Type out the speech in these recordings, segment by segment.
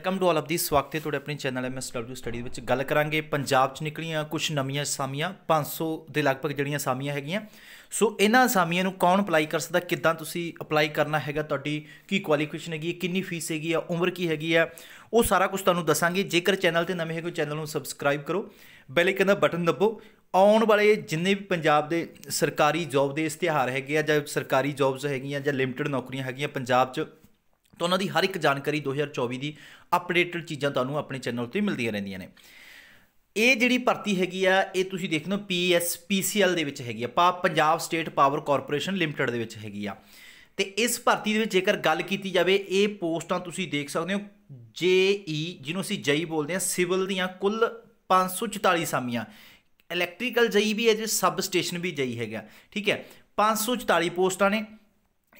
welcome to all of the ਸਵਾਗਤ ਹੈ ਤੁਹਾਡੇ ਆਪਣੇ channel M S W study ਵਿੱਚ ਗੱਲ ਕਰਾਂਗੇ ਪੰਜਾਬ 'ਚ ਨਿਕਲੀਆਂ ਕੁਝ ਨਵੀਆਂ ਸਾਮੀਆਂ 500 ਦੇ ਲਗਭਗ ਜਿਹੜੀਆਂ ਸਾਮੀਆਂ ਹੈਗੀਆਂ ਸੋ ਇਹਨਾਂ ਸਾਮੀਆਂ ਨੂੰ ਕੌਣ ਅਪਲਾਈ ਕਰ ਸਕਦਾ ਕਿੱਦਾਂ ਤੁਸੀਂ ਅਪਲਾਈ ਕਰਨਾ ਹੈਗਾ ਤੁਹਾਡੀ ਕੀ ਕੁਆਲੀਫਿਕੇਸ਼ਨ ਹੈਗੀ ਕਿੰਨੀ ਫੀਸ ਹੈਗੀ ਆ ਉਮਰ ਕੀ ਹੈਗੀ ਆ ਉਹ ਸਾਰਾ ਕੁਝ ਤੁਹਾਨੂੰ ਦੱਸਾਂਗੇ ਜੇਕਰ ਚੈਨਲ ਤੇ ਨਵੇਂ ਹੈਗੇ ਚੈਨਲ ਨੂੰ ਸਬਸਕ੍ਰਾਈਬ ਕਰੋ ਬੈਲ ਆਈਕਨ ਦਾ ਬਟਨ ਦਬੋ ਆਉਣ ਵਾਲੇ ਜਿੰਨੇ ਵੀ ਪੰਜਾਬ ਦੇ ਸਰਕਾਰੀ ਜੌਬ ਦੇ ਇਸ਼ਤਿਹਾਰ ਹੈਗੇ ਆ ਜਾਂ ਸਰਕਾਰੀ ਜੌਬਸ ਹੈਗੀਆਂ ਜਾਂ ਲਿਮਟਿਡ ਨੌਕਰੀਆਂ ਹੈਗੀਆਂ ਪੰਜਾਬ 'ਚ ਤਾਂ ਉਹਨਾਂ ਦੀ ਹਰ ਇੱਕ ਜਾਣਕਾਰੀ 2024 ਦੀ ਅਪਡੇਟਡ ਚੀਜ਼ਾਂ ਤੁਹਾਨੂੰ ਆਪਣੇ ਚੈਨਲ ਤੇ ਮਿਲਦੀਆਂ ਰਹਿੰਦੀਆਂ ਨੇ ਇਹ ਜਿਹੜੀ ਭਰਤੀ ਹੈਗੀ ਆ ਇਹ ਤੁਸੀਂ ਲਓ ਪੀਐਸਪੀਸੀਐਲ ਦੇ ਵਿੱਚ ਹੈਗੀ ਆ ਪਾ Punjab state power corporation limited ਦੇ ਵਿੱਚ ਹੈਗੀ ਆ ਤੇ ਇਸ ਭਰਤੀ ਦੇ ਵਿੱਚ ਜੇਕਰ ਗੱਲ ਕੀਤੀ ਜਾਵੇ ਇਹ ਪੋਸਟਾਂ ਤੁਸੀਂ ਦੇਖ ਸਕਦੇ ਹੋ ਜੇਈ ਜਿਹਨੂੰ ਅਸੀਂ ਜਈ ਬੋਲਦੇ ਆ ਸਿਵਲ ਦੀਆਂ ਕੁੱਲ 544 ਸਾਮੀਆਂ ਇਲੈਕਟ੍ਰੀਕਲ ਜਈ ਵੀ ਹੈ ਜੇ ਸਬ ਸਟੇਸ਼ਨ ਵੀ ਜਈ ਹੈਗਾ ਠੀਕ ਹੈ 544 ਪੋਸਟਾਂ ਨੇ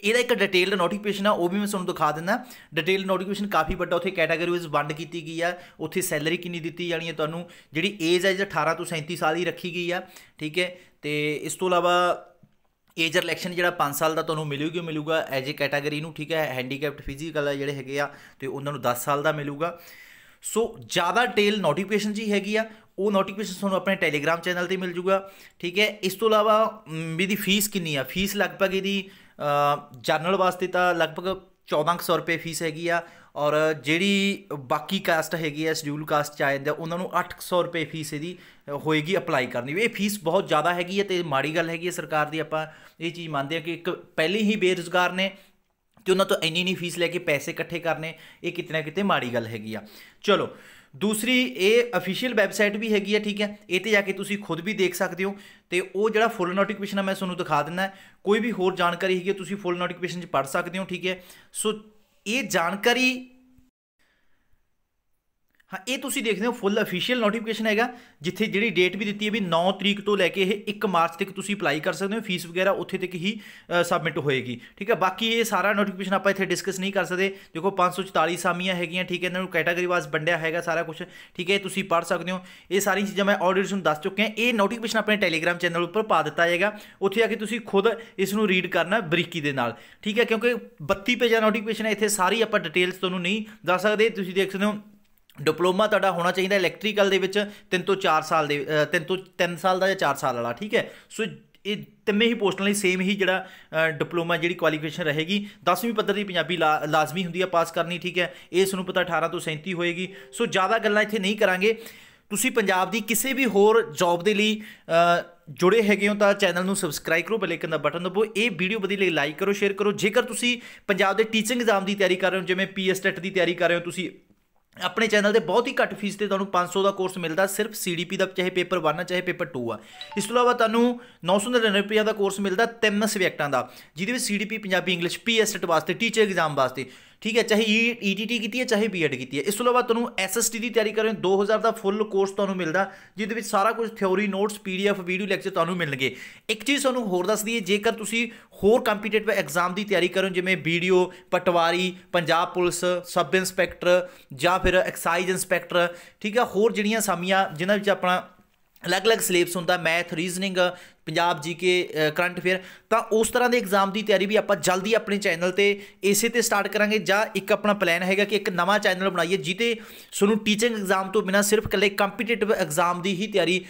ਇਹਦਾ ਇੱਕ ਡਿਟੇਲਡ ਨੋਟੀਫਿਕੇਸ਼ਨ ਆ ਉਹ ਵੀ ਮੈਂ ਤੁਹਾਨੂੰ ਦਿਖਾ ਦਿੰਦਾ ਡਿਟੇਲਡ ਨੋਟੀਫਿਕੇਸ਼ਨ ਕਾਫੀ ਵੱਡਾ ਉੱਥੇ ਕੈਟਾਗਰੀ ਵਿੱਚ ਵੰਡ ਕੀਤੀ ਗਈ ਆ ਉੱਥੇ ਸੈਲਰੀ ਕਿੰਨੀ ਦਿੱਤੀ ਜਾਣੀ ਹੈ ਤੁਹਾਨੂੰ ਜਿਹੜੀ ਏਜ ਹੈ ਜਿਹੜਾ 18 ਤੋਂ 37 ਸਾਲ ਹੀ ਰੱਖੀ ਗਈ ਆ ਠੀਕ ਹੈ ਤੇ ਇਸ ਤੋਂ ਇਲਾਵਾ ਏਜ ਰਿਲੈਕਸ਼ਨ ਜਿਹੜਾ 5 ਸਾਲ ਦਾ ਤੁਹਾਨੂੰ ਮਿਲੂਗਾ ਮਿਲੂਗਾ ਐਜ ਏ ਕੈਟਾਗਰੀ ਨੂੰ ਠੀਕ ਹੈ ਹੈਂਡੀਕੈਪਡ ਫਿਜ਼ੀਕਲ ਆ ਜਿਹੜੇ ਹੈਗੇ ਆ ਤੇ ਉਹਨਾਂ ਨੂੰ 10 ਸਾਲ ਦਾ ਮਿਲੂਗਾ ਸੋ ਜ਼ਿਆਦਾ ਡਿਟੇਲ ਨੋਟੀਫਿਕੇਸ਼ਨ ਜੀ ਹੈਗੀ ਆ ਉਹ ਨੋਟੀਫਿਕੇਸ਼ਨ ਤੁਹਾਨੂੰ ਆਪਣੇ ਟੈਲੀਗ੍ਰam ਚੈਨਲ ਤੇ ਮਿਲ ਜੂਗਾ ਠੀਕ ਹੈ ਇਸ ਤੋਂ ਇਲਾਵਾ ਦੀ ਫੀਸ ਕਿੰਨੀ ਆ ਫੀਸ ਲਗਭਗ ਇਹਦੀ ਜਨਰਲ ਵਾਸਤੇ ਤਾਂ ਲਗਭਗ 1400 ਰੁਪਏ ਫੀਸ ਹੈਗੀ ਆ ਔਰ ਜਿਹੜੀ ਬਾਕੀ ਕਾਸਟ ਹੈਗੀ ਐ ਸ਼ਡਿਊਲ ਕਾਸਟ ਚ ਆ ਜਾਂਦੇ ਉਹਨਾਂ ਨੂੰ 800 ਰੁਪਏ ਫੀਸ ਇਹਦੀ ਹੋਏਗੀ ਅਪਲਾਈ ਕਰਨੀ ਇਹ ਫੀਸ ਬਹੁਤ ਜ਼ਿਆਦਾ ਹੈਗੀ ਤੇ ਮਾੜੀ ਗੱਲ ਹੈਗੀ ਸਰਕਾਰ ਦੀ ਆਪਾਂ ਇਹ ਚੀਜ਼ ਮੰਨਦੇ ਆ ਕਿ ਇੱਕ ਪਹਿਲੀ ਹੀ ਬੇਰੁਜ਼ਗਾਰ ਨੇ ਤੇ ਉਹਨਾਂ ਤੋਂ ਇੰਨੀ ਨਹੀਂ ਫੀਸ ਲੈ ਕੇ ਪੈਸੇ ਇਕੱਠੇ ਕਰਨੇ ਇਹ ਕਿਤਨਾ ਕਿਤੇ ਮਾੜੀ ਗੱਲ ਹੈਗੀ ਆ ਚਲੋ ਦੂਸਰੀ ਇਹ ਅਫੀਸ਼ੀਅਲ ਵੈਬਸਾਈਟ ਵੀ ਹੈਗੀ ਹੈ ਠੀਕ ਹੈ ਇਹ ਤੇ ਜਾ ਕੇ ਤੁਸੀਂ ਖੁਦ ਵੀ ਦੇਖ ਸਕਦੇ ਹੋ ਤੇ ਉਹ ਜਿਹੜਾ ਫੁੱਲ ਨੋਟੀਫਿਕੇਸ਼ਨ ਹੈ ਮੈਂ ਤੁਹਾਨੂੰ ਦਿਖਾ ਦਿੰਦਾ ਕੋਈ ਵੀ ਹੋਰ ਜਾਣਕਾਰੀ ਹੈਗੀ ਤੁਸੀਂ ਫੁੱਲ ਨੋਟੀਫਿਕੇਸ਼ਨ 'ਚ ਪੜ ਸਕਦੇ ਹੋ ਠੀਕ ਹੈ ਸੋ ਇਹ ਜਾਣਕਾਰੀ ਹਾਂ ਇਹ ਤੁਸੀਂ ਦੇਖਦੇ ਹੋ ਫੁੱਲ ਅਫੀਸ਼ੀਅਲ ਨੋਟੀਫਿਕੇਸ਼ਨ ਹੈਗਾ ਜਿੱਥੇ ਜਿਹੜੀ ਡੇਟ ਵੀ ਦਿੱਤੀ ਹੈ ਵੀ 9 ਤਰੀਕ ਤੋਂ ਲੈ ਕੇ ਇਹ 1 ਮਾਰਚ ਤੱਕ ਤੁਸੀਂ ਅਪਲਾਈ ਕਰ ਸਕਦੇ ਹੋ ਫੀਸ ਵਗੈਰਾ ਉੱਥੇ ਤੱਕ ਹੀ ਸਬਮਿਟ ਹੋਏਗੀ ਠੀਕ ਹੈ ਬਾਕੀ ਇਹ ਸਾਰਾ ਨੋਟੀਫਿਕੇਸ਼ਨ ਆਪਾਂ ਇੱਥੇ ਡਿਸਕਸ ਨਹੀਂ ਕਰ ਸਕਦੇ ਦੇਖੋ 544 ਸਾਮੀਆਂ ਹੈਗੀਆਂ ਠੀਕ ਹੈ ਇਹਨਾਂ ਨੂੰ ਕੈਟਾਗਰੀ ਵਾਈਜ਼ ਵੰਡਿਆ ਹੈਗਾ ਸਾਰਾ ਕੁਝ ਠੀਕ ਹੈ ਤੁਸੀਂ ਪੜ੍ਹ ਸਕਦੇ ਹੋ ਇਹ ਸਾਰੀ ਚੀਜ਼ਾਂ ਮੈਂ ਆਲਰੇਡੀ ਨੂੰ ਦੱਸ ਚੁੱਕਿਆ ਇਹ ਨੋਟੀਫਿਕੇਸ਼ਨ ਆਪਣੇ ਟੈਲੀਗ੍ਰਾਮ ਚੈਨਲ ਉੱਪਰ ਪਾ ਦਿੱਤਾ ਜਾਏਗਾ ਉੱਥੇ ਆ ਕੇ ਤੁਸੀਂ ਖੁਦ ਇਸ ਨੂੰ ਰੀਡ ਕਰਨਾ ਬਰੀਕੀ ਦੇ ਨਾਲ ਠੀਕ ਹੈ ਕਿਉਂਕਿ 32 ਪੇਜਾਂ ਨੋਟੀਫਿਕੇਸ਼ਨ ਹੈ ਇੱਥੇ ਸਾਰੀ ਆਪਾਂ ਡਿਟੇਲਸ ਤੁਹਾਨੂੰ ਨਹੀਂ ਦੱਸ ਸਕਦੇ ਤੁਸੀਂ ਦੇਖ ਸਕਦੇ ਹੋ ਡਿਪਲੋਮਾ ਤੁਹਾਡਾ ਹੋਣਾ ਚਾਹੀਦਾ ਇਲੈਕਟ੍ਰੀਕਲ ਦੇ ਵਿੱਚ 3 ਤੋਂ 4 ਸਾਲ ਦੇ 3 ਤੋਂ 3 ਸਾਲ ਦਾ ਜਾਂ 4 ਸਾਲ ਵਾਲਾ ਠੀਕ ਹੈ ਸੋ ਇਹ ਤਿੰਨੇ ਹੀ ਪੋਸਟਾਂ ਲਈ ਸੇਮ ਹੀ ਜਿਹੜਾ ਡਿਪਲੋਮਾ ਜਿਹੜੀ ਕੁਆਲੀਫਿਕੇਸ਼ਨ ਰਹੇਗੀ 10ਵੀਂ ਪੱਧਰ ਦੀ ਪੰਜਾਬੀ ਲਾਜ਼ਮੀ ਹੁੰਦੀ ਹੈ ਪਾਸ ਕਰਨੀ ਠੀਕ ਹੈ ਇਸ ਨੂੰ ਪਤਾ 18 ਤੋਂ 37 ਹੋਏਗੀ ਸੋ ਜ਼ਿਆਦਾ ਗੱਲਾਂ ਇੱਥੇ ਨਹੀਂ ਕਰਾਂਗੇ ਤੁਸੀਂ ਪੰਜਾਬ ਦੀ ਕਿਸੇ ਵੀ ਹੋਰ ਜੌਬ ਦੇ ਲਈ ਜੁੜੇ ਹੈਗੇ ਹੋ ਤਾਂ ਚੈਨਲ ਨੂੰ ਸਬਸਕ੍ਰਾਈਬ ਕਰੋ ਬੈਲ ਆਈਕਨ ਦਾ ਬਟਨ ਦਬੋ ਇਹ ਵੀਡੀਓ ਬਦੀ ਲਈ ਲਾਈਕ ਕਰੋ ਸ਼ੇਅਰ ਕਰੋ ਜੇਕਰ ਤੁਸੀਂ ਪੰਜਾਬ ਦੇ ਟੀਚਿੰਗ ਐਗਜ਼ਾਮ ਦੀ ਤਿਆਰੀ ਕਰ ਰਹੇ ਹੋ ਜਿਵੇਂ ਪੀਐਸਟੈਟ ਦੀ ਤਿਆਰੀ ਕਰ ਰਹੇ ਹੋ ਤੁਸੀਂ ਆਪਣੇ ਚੈਨਲ ਤੇ ਬਹੁਤ ਹੀ ਘੱਟ ਫੀਸ ਤੇ ਤੁਹਾਨੂੰ 500 ਦਾ ਕੋਰਸ ਮਿਲਦਾ ਸਿਰਫ ਸੀਡੀਪੀ ਦਾ ਚਾਹੇ ਪੇਪਰ 1 ਆ ਚਾਹੇ ਪੇਪਰ 2 ਆ ਇਸ ਤੋਂ ਇਲਾਵਾ ਤੁਹਾਨੂੰ 999 ਰੁਪਏ ਦਾ ਕੋਰਸ ਮਿਲਦਾ ਤਿੰਨ ਸਬਜੈਕਟਾਂ ਦਾ ਜਿਹਦੇ ਵਿੱਚ ਸੀਡੀਪੀ ਪੰਜਾਬੀ ਇੰਗਲਿਸ਼ ਪੀਐਸਟ ਵਾਸਤੇ ਟੀਚਰ ਐਗਜ਼ਾਮ ਵਾਸਤੇ ਠੀਕ ਹੈ ਚਾਹੇ ਈਟੀਟੀ e- e ਕੀਤੀ ਹੈ ਚਾਹੇ ਬੀਐਡ ਕੀਤੀ ਹੈ ਇਸ ਤੋਂ ਇਲਾਵਾ ਤੁਹਾਨੂੰ ਐਸਐਸਟੀ ਦੀ ਤਿਆਰੀ ਕਰ ਰਹੇ ਹੋ 2000 ਦਾ ਫੁੱਲ ਕੋਰਸ ਤੁਹਾਨੂੰ ਮਿਲਦਾ ਜਿਹਦੇ ਵਿੱਚ ਸਾਰਾ ਕੁਝ theory notes PDF video lecture ਤੁਹਾਨੂੰ ਮਿਲਣਗੇ ਇੱਕ ਚੀਜ਼ ਤੁਹਾਨੂੰ ਹੋਰ ਦੱਸ ਦਈਏ ਜੇਕਰ ਤੁਸੀਂ ਹੋਰ ਕੰਪੀਟੀਟਿਵ ਐਗਜ਼ਾਮ ਦੀ ਤਿਆਰੀ ਕਰੋ ਜਿਵੇਂ ਵੀਡੀਓ ਪਟਵਾਰੀ ਪੰਜਾਬ ਪੁਲਿਸ ਸਬ ਇੰਸਪੈਕਟਰ ਜਾਂ ਫਿਰ ਐਕਸਾਈਜ਼ ਇੰਸਪੈਕਟਰ ਠੀਕ ਹੈ ਹੋਰ ਜਿਹੜੀਆਂ ਸਾਮੀਆਂ ਜਿਨ੍ਹਾਂ ਵਿੱਚ ਆਪਣਾ ਅਲੱਗ-ਅਲੱਗ ਸਿਲੇਬਸ ਹੁੰਦਾ math reasoning Punjab GK current affair ਤਾਂ ਉਸ ਤਰ੍ਹਾਂ ਦੇ ਐਗਜ਼ਾਮ ਦੀ ਤਿਆਰੀ ਵੀ ਆਪਾਂ ਜਲਦੀ ਆਪਣੇ ਚੈਨਲ ਤੇ ਇਸੇ ਤੇ ਸਟਾਰਟ ਕਰਾਂਗੇ ਜਾਂ ਇੱਕ ਆਪਣਾ ਪਲਾਨ ਹੈਗਾ ਕਿ ਇੱਕ ਨਵਾਂ ਚੈਨਲ ਬਣਾਈਏ ਜਿੱਤੇ ਤੁਹਾਨੂੰ ਟੀਚਿੰਗ ਐਗਜ਼ਾਮ ਤੋਂ ਬਿਨਾ ਸਿਰਫ ਇਕੱਲੇ ਕੰਪੀਟੀਟਿਵ ਐਗਜ਼ਾਮ ਦੀ ਹੀ ਤਿਆਰੀ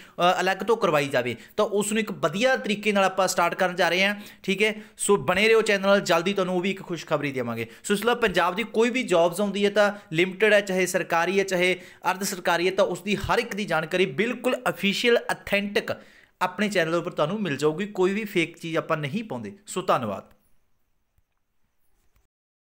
ਅਲੱਗ ਤੋਂ ਕਰਵਾਈ ਜਾਵੇ ਤਾਂ ਉਸ ਨੂੰ ਇੱਕ ਵਧੀਆ ਤਰੀਕੇ ਨਾਲ ਆਪਾਂ ਸਟਾਰਟ ਕਰਨ ਜਾ ਰਹੇ ਹਾਂ ਠੀਕ ਹੈ ਸੋ ਬਣੇ ਰਹੋ ਚੈਨਲ ਜਲਦੀ ਤੁਹਾਨੂੰ ਉਹ ਵੀ ਇੱਕ ਖੁਸ਼ਖਬਰੀ ਦੇਵਾਂਗੇ ਸੋ ਇਸ ਲਈ ਪੰਜਾਬ ਦੀ ਕੋਈ ਵੀ ਜੌਬਸ ਆਉਂਦੀ ਹੈ ਤਾਂ ਲਿਮਟਿਡ ਹੈ ਚਾਹੇ ਸਰਕਾਰੀ ਹੈ ਚਾਹੇ ਅਰਧ ਸਰਕਾਰੀ ਹੈ ਤਾਂ ਉਸ ਦੀ ਹਰ ਇੱਕ ਦੀ ਜਾਣਕਾਰੀ ਬਿਲਕੁਲ ਅਫੀਸ਼ੀਅਲ ਅਥੈਂਟਿਕ ਆਪਣੇ ਚੈਨਲ ਉੱਪਰ ਤੁਹਾਨੂੰ ਮਿਲ ਜਾਊਗੀ ਕੋਈ ਵੀ ਫੇਕ ਚੀਜ਼ ਆਪਾਂ ਨਹੀਂ ਪਾਉਂਦੇ ਸੋ ਧੰਨਵਾਦ